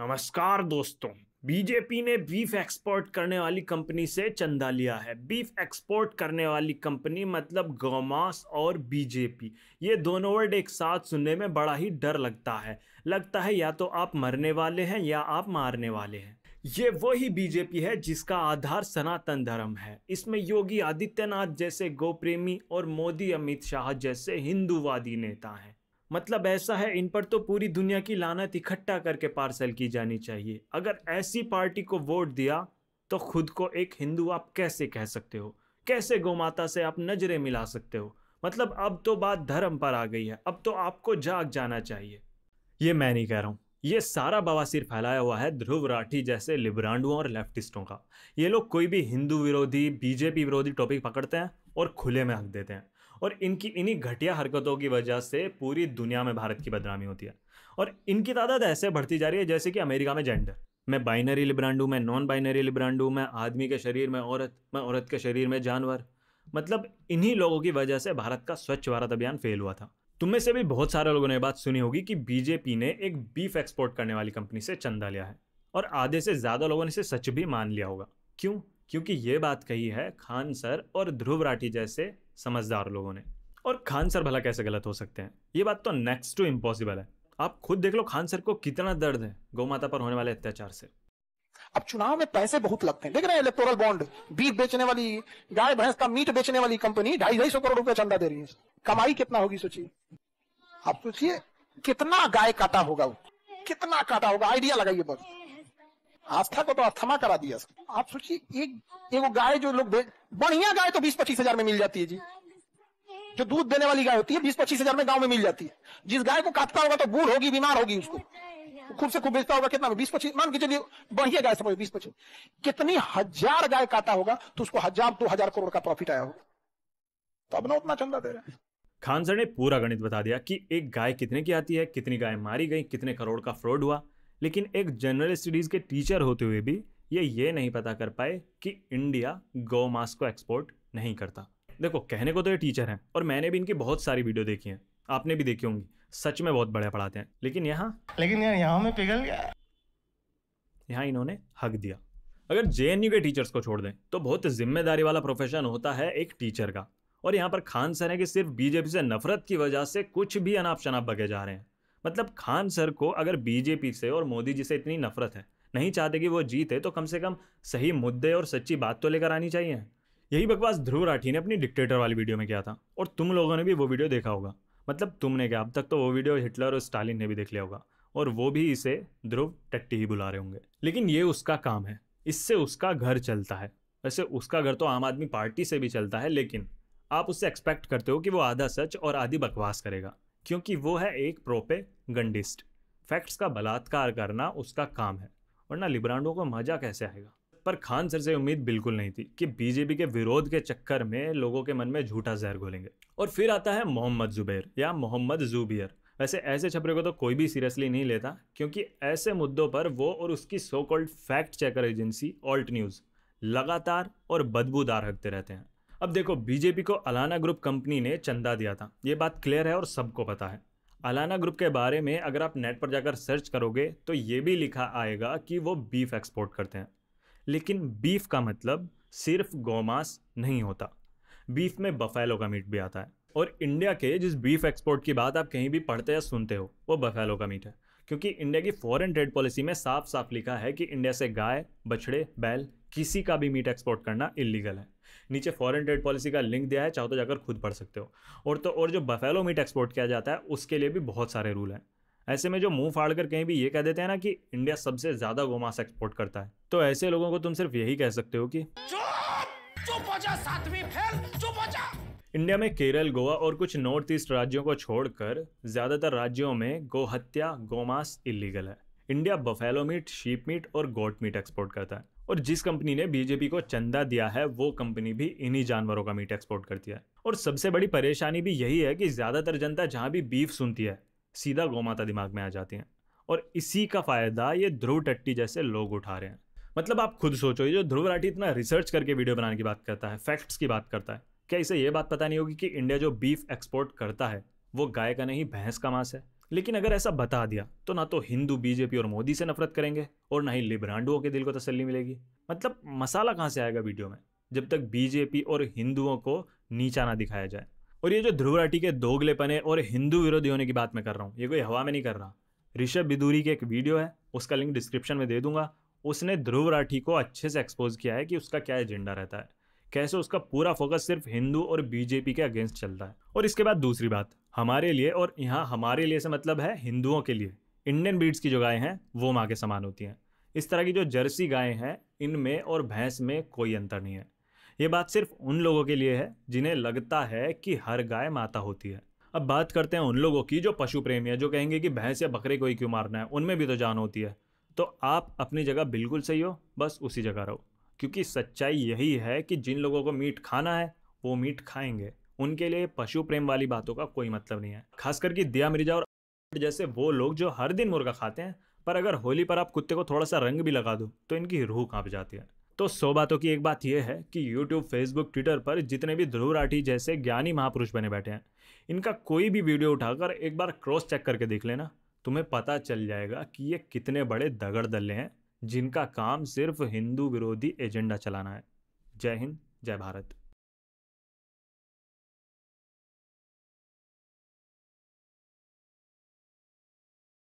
नमस्कार दोस्तों बीजेपी ने बीफ एक्सपोर्ट करने वाली कंपनी से चंदा लिया है बीफ एक्सपोर्ट करने वाली कंपनी मतलब गौमास और बीजेपी ये दोनों वर्ड एक साथ सुनने में बड़ा ही डर लगता है लगता है या तो आप मरने वाले हैं या आप मारने वाले हैं ये वही बीजेपी है जिसका आधार सनातन धर्म है इसमें योगी आदित्यनाथ जैसे गोप्रेमी और मोदी अमित शाह जैसे हिंदूवादी नेता हैं मतलब ऐसा है इन पर तो पूरी दुनिया की लानत इकट्ठा करके पार्सल की जानी चाहिए अगर ऐसी पार्टी को वोट दिया तो खुद को एक हिंदू आप कैसे कह सकते हो कैसे गोमाता से आप नजरें मिला सकते हो मतलब अब तो बात धर्म पर आ गई है अब तो आपको जाग जाना चाहिए ये मैं नहीं कह रहा हूँ ये सारा बवासीर फैलाया हुआ है ध्रुव राठी जैसे लिब्रांडुओं और लेफ्टिस्टों का ये लोग कोई भी हिंदू विरोधी बीजेपी विरोधी टॉपिक पकड़ते हैं और खुले में हक देते हैं और इनकी इन्हीं घटिया हरकतों की वजह से पूरी दुनिया में भारत की बदनामी होती है और इनकी तादाद ऐसे बढ़ती जा रही है जैसे कि अमेरिका में जेंडर मैं बाइनरी लिब्रांड हूँ मैं नॉन बाइनरी लिब्रांड हूँ मैं आदमी के शरीर में औरत मैं औरत के शरीर में जानवर मतलब इन्हीं लोगों की वजह से भारत का स्वच्छ भारत अभियान फेल हुआ था तुम में से भी बहुत सारे लोगों ने बात सुनी होगी कि बीजेपी ने एक बीफ एक्सपोर्ट करने वाली कंपनी से चंदा लिया है और आधे से ज़्यादा लोगों ने इसे सच भी मान लिया होगा क्यों क्योंकि ये बात कही है खान सर और ध्रुव राठी जैसे समझदार लोगों ने और खान सर भला कैसे गलत हो सकते हैं ये बात तो नेक्स्ट टू इम्पॉसिबल है आप खुद देख लो खान सर को कितना दर्द है गौ माता पर होने वाले अत्याचार से अब चुनाव में पैसे बहुत लगते हैं देख रहे हैं इलेक्टोरल बॉन्ड बीट बेचने वाली गाय भैंस का मीट बेचने वाली कंपनी ढाई ढाई सौ करोड़ रुपया चंदा दे रही है कमाई कितना होगी सोचिए आप सोचिए कितना गाय काटा होगा वो कितना काटा होगा आइडिया लगाइए बस आस्था को तो अस्थमा करा दिया आप सोचिए एक एक गाय जो लोग बढ़िया गाय तो बीस पच्चीस हजार में मिल जाती है जी जो दूध देने वाली गाय होती है बीस पच्चीस हजार में गांव में मिल जाती है जिस गाय को काटता होगा तो बूढ़ होगी बीमार होगी उसको खूब से खूब बेचता होगा कितना बीस पच्चीस मान के चलिए बढ़िया गाय समझो बीस पच्चीस कितनी हजार गाय काटा होगा तो उसको हजार दो हजार करोड़ का प्रॉफिट आया होगा तो ना उतना चंदा दे रहे हैं खान सर ने पूरा गणित बता दिया कि एक गाय कितने की आती है कितनी गाय मारी गई कितने करोड़ का फ्रॉड हुआ लेकिन एक जनरल स्टडीज़ के टीचर होते हुए भी ये ये नहीं पता कर पाए कि इंडिया गौ मांस को एक्सपोर्ट नहीं करता देखो कहने को तो ये टीचर हैं और मैंने भी इनकी बहुत सारी वीडियो देखी हैं आपने भी देखी होंगी सच में बहुत बढ़िया पढ़ाते हैं लेकिन यहाँ लेकिन यार यहाँ में पिघल गया यहाँ इन्होंने हक दिया अगर जे के टीचर्स को छोड़ दें तो बहुत जिम्मेदारी वाला प्रोफेशन होता है एक टीचर का और यहाँ पर खान सर है कि सिर्फ बीजेपी से नफरत की वजह से कुछ भी अनाप शनाप बगे जा रहे हैं मतलब खान सर को अगर बीजेपी से और मोदी जी से इतनी नफरत है नहीं चाहते कि वो जीते तो कम से कम सही मुद्दे और सच्ची बात तो लेकर आनी चाहिए यही बकवास ध्रुव राठी ने अपनी डिक्टेटर वाली वीडियो में किया था और तुम लोगों ने भी वो वीडियो देखा होगा मतलब तुमने क्या अब तक तो वो वीडियो हिटलर और स्टालिन ने भी देख लिया होगा और वो भी इसे ध्रुव टट्टी ही बुला रहे होंगे लेकिन ये उसका काम है इससे उसका घर चलता है वैसे उसका घर तो आम आदमी पार्टी से भी चलता है लेकिन आप उससे एक्सपेक्ट करते हो कि वो आधा सच और आधी बकवास करेगा क्योंकि वो है एक प्रोपे गंडिस्ट फैक्ट्स का बलात्कार करना उसका काम है वरना लिब्रांडो को मजा कैसे आएगा पर खान सर से उम्मीद बिल्कुल नहीं थी कि बीजेपी के विरोध के चक्कर में लोगों के मन में झूठा जहर घोलेंगे और फिर आता है मोहम्मद जुबैर या मोहम्मद जूबियर वैसे ऐसे छपरे को तो कोई भी सीरियसली नहीं लेता क्योंकि ऐसे मुद्दों पर वो और उसकी so called fact checker agency Alt News लगातार और बदबूदार हकते रहते हैं अब देखो बीजेपी को अलाना ग्रुप कंपनी ने चंदा दिया था ये बात क्लियर है और सबको पता है अलाना ग्रुप के बारे में अगर आप नेट पर जाकर सर्च करोगे तो ये भी लिखा आएगा कि वो बीफ एक्सपोर्ट करते हैं लेकिन बीफ का मतलब सिर्फ गोमांस नहीं होता बीफ में बफेलो का मीट भी आता है और इंडिया के जिस बीफ एक्सपोर्ट की बात आप कहीं भी पढ़ते या सुनते हो वो बफेलो का मीट है क्योंकि इंडिया की फॉरेन ट्रेड पॉलिसी में साफ साफ लिखा है कि इंडिया से गाय बछड़े बैल किसी का भी मीट एक्सपोर्ट करना इलीगल है नीचे फॉरेन ट्रेड पॉलिसी का लिंक दिया है चाहो तो जाकर खुद पढ़ सकते हो और तो और जो बफेलो मीट एक्सपोर्ट किया जाता है उसके लिए भी बहुत सारे रूल हैं ऐसे में जो मुंह फाड़ कर कहीं भी ये कह देते हैं ना कि इंडिया सबसे ज़्यादा गोमांस एक्सपोर्ट करता है तो ऐसे लोगों को तुम सिर्फ यही कह सकते हो कि चुप, चुप हो जा सातवीं फेल इंडिया में केरल गोवा और कुछ नॉर्थ ईस्ट राज्यों को छोड़कर ज़्यादातर राज्यों में गोहत्या गोमास इलीगल है India buffalo meat sheep meat और गोट मीट एक्सपोर्ट करता है और जिस कंपनी ने बीजेपी को चंदा दिया है वो कंपनी भी इन्हीं जानवरों का मीट एक्सपोर्ट करती है और सबसे बड़ी परेशानी भी यही है कि ज़्यादातर जनता जहाँ भी बीफ सुनती है सीधा गोमाता दिमाग में आ जाती है और इसी का फ़ायदा ये ध्रुव टट्टी जैसे लोग उठा रहे हैं मतलब आप खुद सोचो ये जो ध्रुव राठी इतना रिसर्च करके वीडियो बनाने की बात करता है फैक्ट्स की बात करता है क्या इसे ये बात पता नहीं होगी कि इंडिया जो बीफ एक्सपोर्ट करता है वो गाय का नहीं भैंस का मांस है लेकिन अगर ऐसा बता दिया तो ना तो हिंदू बीजेपी और मोदी से नफरत करेंगे और ना ही लिब्रांडुओं के दिल को तसल्ली मिलेगी मतलब मसाला कहाँ से आएगा वीडियो में जब तक बीजेपी और हिंदुओं को नीचा ना दिखाया जाए और ये जो ध्रुवराठी के दोगले पने और हिंदू विरोधी होने की बात मैं कर रहा हूँ ये कोई हवा में नहीं कर रहा ऋषभ बिदूरी की एक वीडियो है उसका लिंक डिस्क्रिप्शन में दे दूंगा उसने ध्रुव राठी को अच्छे से एक्सपोज किया है कि उसका क्या एजेंडा रहता है कैसे उसका पूरा फोकस सिर्फ हिंदू और बीजेपी के अगेंस्ट चलता है और इसके बाद दूसरी बात हमारे लिए और यहाँ हमारे लिए से मतलब है हिंदुओं के लिए इंडियन ब्रीड्स की जो गायें हैं वो माँ के समान होती हैं इस तरह की जो जर्सी गायें हैं इनमें और भैंस में कोई अंतर नहीं है ये बात सिर्फ उन लोगों के लिए है जिन्हें लगता है कि हर गाय माता होती है अब बात करते हैं उन लोगों की जो पशु प्रेमी है जो कहेंगे कि भैंस या बकरे को ही क्यों मारना है उनमें भी तो जान होती है तो आप अपनी जगह बिल्कुल सही हो बस उसी जगह रहो क्योंकि सच्चाई यही है कि जिन लोगों को मीट खाना है वो मीट खाएंगे उनके लिए पशु प्रेम वाली बातों का कोई मतलब नहीं है खासकर करके दिया मिर्जा और जैसे वो लोग जो हर दिन मुर्गा खाते हैं पर अगर होली पर आप कुत्ते को थोड़ा सा रंग भी लगा दो तो इनकी रूह कांप जाती है तो सौ बातों की एक बात यह है कि YouTube, Facebook, Twitter पर जितने भी ध्रुव राठी जैसे ज्ञानी महापुरुष बने बैठे हैं इनका कोई भी वीडियो उठाकर एक बार क्रॉस चेक करके देख लेना तुम्हें पता चल जाएगा कि ये कितने बड़े दगड़ दल्ले हैं जिनका काम सिर्फ हिंदू विरोधी एजेंडा चलाना है जय हिंद जय भारत